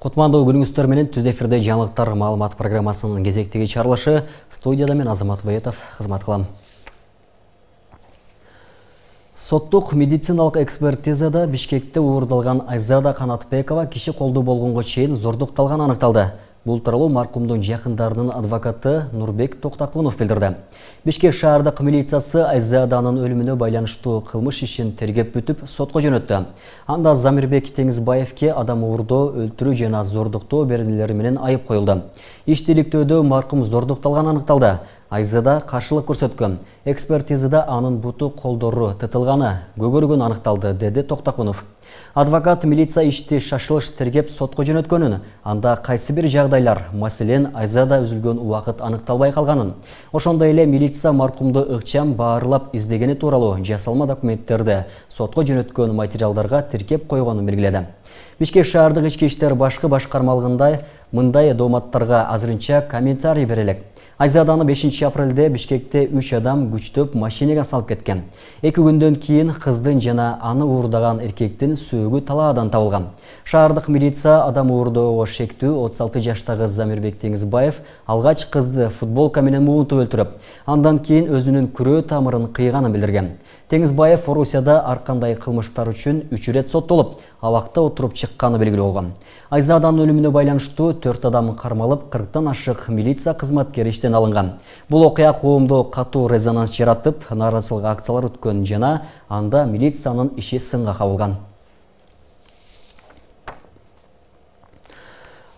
кутмандуу күнүңүздөр менен түз эфирде жаңылыктар маалымат программасынын кезектеги чарылышы студияда мен азамат байетов Қызмат қылам. соттук медициналық экспертизада бишкекте уурдалган айзада канатбекова киши қолды болгонго чейін зордықталған анықталды. Бұл туралы марқұмдың жақындарының адвокаты Нұрбек токтакунов білдірді. Бішкек шаһардық милициясы Айзаданың өліміне байланышты қылмыш ішін тергеп бүтіп сотқа жөнөттү. Анда Замирбек Теңізбаевке адам ұрды, өлтіру жана зордықты берінілері менен айып қойылды. Иштеліктөөдө марқұм зордықталған анықталды. Айзада қашылық көрсөткөн экспертизада анын буту колдору тытылганы көгөргөн аныкталды деди токтокунов адвокат милиция ишти шашылыш тергеп сотко жөнөткөнүн анда кайсы бир жагдайлар маселен айзада үзүлгөн убакыт аныкталбай калганын ошондой эле милиция маркумду ыкчам баарлап издегени тууралуу жасалма документтерди сотко жөнөткөн материалдарга тиркеп койгонун белгиледи бишкек шаардык ички иштер башкы башкармалыгында мындай дооматтарга азырынча комментарий бере элек айзаданы 5 апрелде бишкекте үч адам күчтөп машинага салып кеткен эки күндөн кийин кыздын жана аны уурдаган эркектин сөөгү талаадан табылган шаардык милиция адам уурдоого шектүү отуз алты жаштагы замирбек теңизбаев алгач кызды футболка менен муунтуп өлтүрүп андан кийин өзүнүн күрөө тамырын кыйганын билдирген Теңізбаев Орусияда арқандай қылмыштар үшін үч ирет соттолуп, абакта отырып шыққаны белгілі болгон. Айза өліміне өлүмүнө байланыштуу 4 адам қармалып 40тан ашык милиция кызматкери иштен алынған. Бұл окуя коомдо қату резонанс жаратып, наразылық акциялар өткен жана анда милицияның іші сынға қабылған.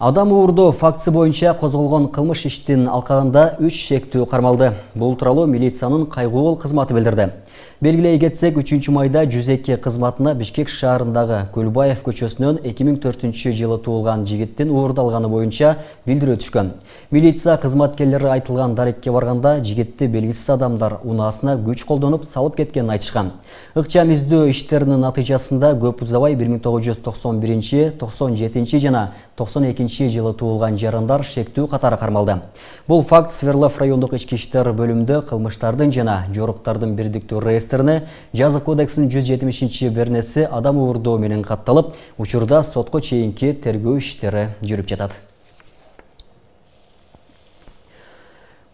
Адам уурдоо фактысы бойынша козголгон кылмыш иштин алкагында 3 шектүү қармалды. Бұл тууралуу милициянын кайгуул кызматы билдирди белгілей кетсек 3 майда 102 қызматына бішкек шарындағы көлбаев көшесінен 2004 жылы туылған жігіттің уурдалганы бойынша билдирүү түшкөн милиция кызматкерлери айтылган дарекке барганда жигитти белгисиз адамдар унаасына күч колдонуп салып кеткенин айтышкан ыкчам издөө иштеринин натыйжасында көп узабай 1991-97 жана 92 жылы туылған жарандар шектүү қатары қармалды. Бұл факт Сверлов райондық ички иштер бөлімді қылмыштардың жана жоруктардын бирдиктүү реестрине жазык кодексинин жүз жетимишинчи бернеси адам уурдоо менен катталып учурда сотко чейинки тергөө иштери жүрүп жатат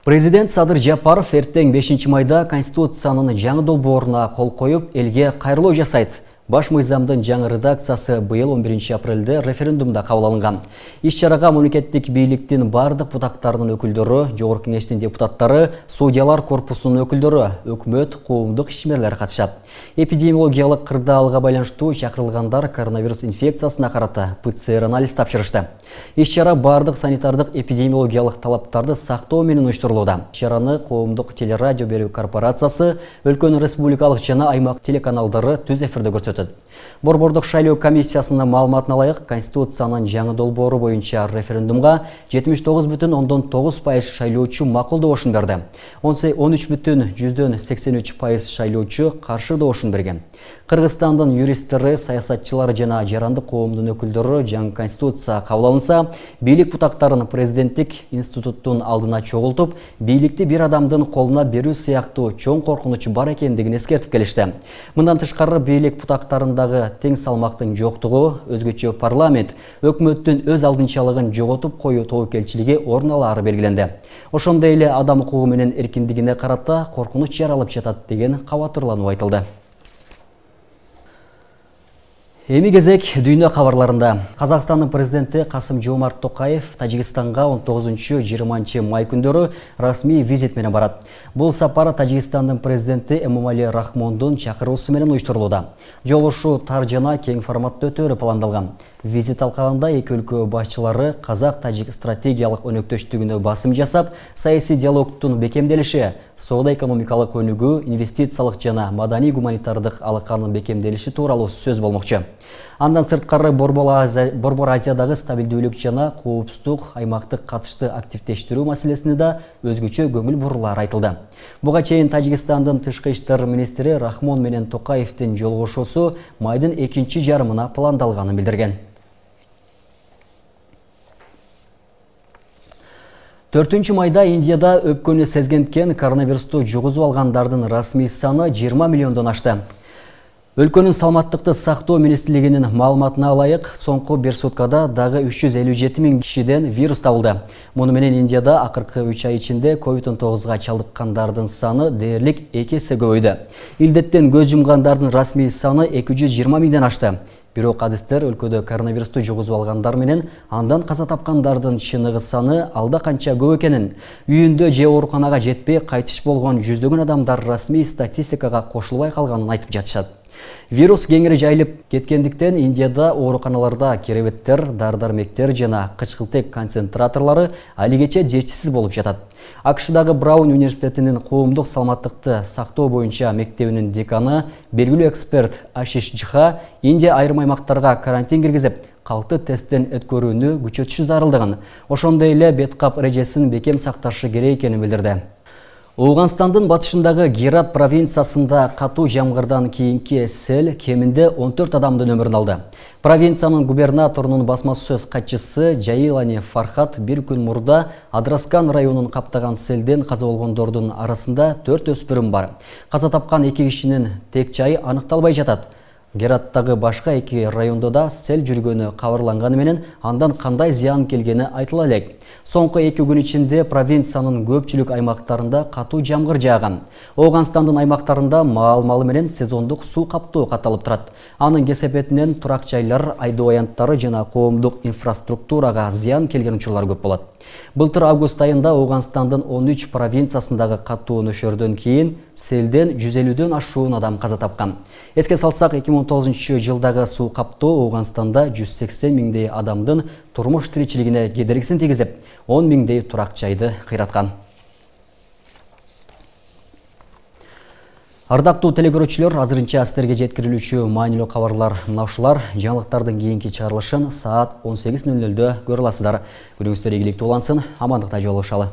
президент садыр жапаров эртең бешинчи майда конституциянын жаңы долбооруна кол коюп элге кайрылуу жасайт Баш мыйзамдын жаңы редакциясы быйыл 11 апрелде референдумда кабыл алынган. Иш чарага мамлекеттик бийликтин бардык бутактарынын өкүлдөрү, жогорку кеңештин депутаттары, судьялар корпусунун өкүлдөрү, өкмөт, коомдук ишмерлер катышат. Эпидемиологиялык кырдаалга байланыштуу чакырылгандар коронавирус инфекциясына карата ПЦР анализ тапшырышты. Иш чара бардык санитардык эпидемиологиялык талаптарды сактоо менен уюштурулууда. Чараны коомдук телерадио берүү корпорациясы, өлкөнүн республикалык жана аймак телеканалдары түз эфирде көрсөтөт өтеді борбордық шайлау комиссиясының маалыматына алайық конституцияның жаңы долбоору боюнча референдумға 79 бүтін ондон тогуз пайыз шайлоочу макулдоошун берди он үч бүтүн жүздөн сексен үч пайыз шайлоочу каршы добошун берген кыргызстандын юристтери саясатчылары жана жарандык коомдун өкүлдөрү жаңы конституция кабыл алынса бийлик бутактарын президенттик институттун алдына чогултуп бийликти бир адамдын колуна берүү сыяктуу чоң коркунуч бар экендигин эскертип келишти мындан тышкары бийлик бутак тарындағы тең салмақтың жоқтығы өзгөчө парламент өкмөттүн өз алдынчалыгын жоготуп коюу тобокелчилиги орун алаары белгиленди ошондой эле адам укугу менен эркиндигине карата коркунуч жаралып жатат деген кабатырлануу айтылды эми кезек дүйнө кабарларында казакстандын президенти касым жомарт токаев тажикстанга он тогузунчу жыйырманчы май күндөрү расмий визит менен барат бул сапар тажикстандын президенти эмомали рахмондун чакыруусу менен уюштурулууда жолушуу тар жана кең форматта өтөөрү пландалган визит алкагында эки өлкө башчылары казак тажик стратегиялык өнөктөштүгүнө басым жасап саясий диалогтун бекемделиши соода экономикалык өнүгүү инвестициялык жана маданий гуманитардык алаканын бекемделиши тууралуу сөз болмокчу андан сырткары бобор азия борбор азиядагы стабилдүүлүк жана коопсуздук аймактык катышты активдештирүү маселесине да өзгөчө көңүл бурулаары айтылды буга чейин тажикстандын тышкы иштер министри рахмон менен токаевдин жолугушуусу майдын экинчи жарымына пландалганын билдирген төртүнчү майда индияда өпкөнү сезгенткен коронавирусту жугузуп алгандардын расмий саны жыйырма миллиондон ашты өлкөнүн саламаттыкты сактоо министрлигинин маалыматына ылайык соңку 1 суткада дагы 357 миң кишиден вирус табылды муну менен индияда акыркы 3 ай ичинде covid 19га чалдыккандардын саны дээрлик эки эсе көбөйдү илдеттен көз жумгандардын расмий саны 220 миңден ашты бирок адистер өлкөдө коронавирусту жугузуп алгандар менен андан каза тапкандардын чыныгы саны алда канча көп экенин үйүндө же ооруканага жетпей кайтыш болгон жүздөгөн адамдар расмий статистикага кошулбай калганын айтып жатышат вирус кеңірі жайылып кеткендіктен индияда ооруканаларда керебеттер дардар дармектер жана кычкылтек концентраторлары алигече жетишсиз болуп жатат акшдагы браун университетинин коомдук саламаттыкты сактоо боюнча мектебинин деканы белгилүү эксперт ашиш Джиха индия айрым аймактарга карантин киргизип калкты тесттен өткөрүүнү күчөтүшү зарылдыгын ошондой эле бет кап эрежесин бекем сакташы керек экенин билдирди Оғанстандың батышындағы Герат провинциясында қату жамғырдан кейінке сел кемінде 14 адамды нөмірін алды. Провинцияның губернаторының сөз қатчысы Жаилани Фархат бір күн мұрда Адраскан районын қаптаған селден қаза болғандардың арасында 4 өспірім бар. Қаза тапқан екі тек жайы анықталбай жатады. гераттагы башка эки райондо да сел жүргөнү кабарланганы менен андан кандай зыян келгени айтыла элек соңку эки күн ичинде провинциянын көпчүлүк аймактарында катуу жамгыр жааган ооганстандын аймактарында маал маалы менен сезондук суу каптоо катталып турат анын кесепетинен турак жайлар айдоо аянттары жана коомдук инфраструктурага зыян келген учурлар көп болот былтыр август айында ооганстандын он үч провинциясындагы катуу нөшөрдөн кийин селден 150 ден ашуын адам қаза тапқан. Эске салсақ 2019 жылдағы су қапты оғанстанда 180 миңдей адамдың тұрмыш тіречілігіне кедергисин тегізіп, 10 миңдей тұрақ жайды қиратқан. Ардақту азырынча астерге жеткірілі үші майнелу қаварлар, мұнаушылар, жаңылықтардың еңке чарылышын саат 18.00-ді көріласыдар. нөлдө егілікті аласыздар амандықта жолы ұшалы.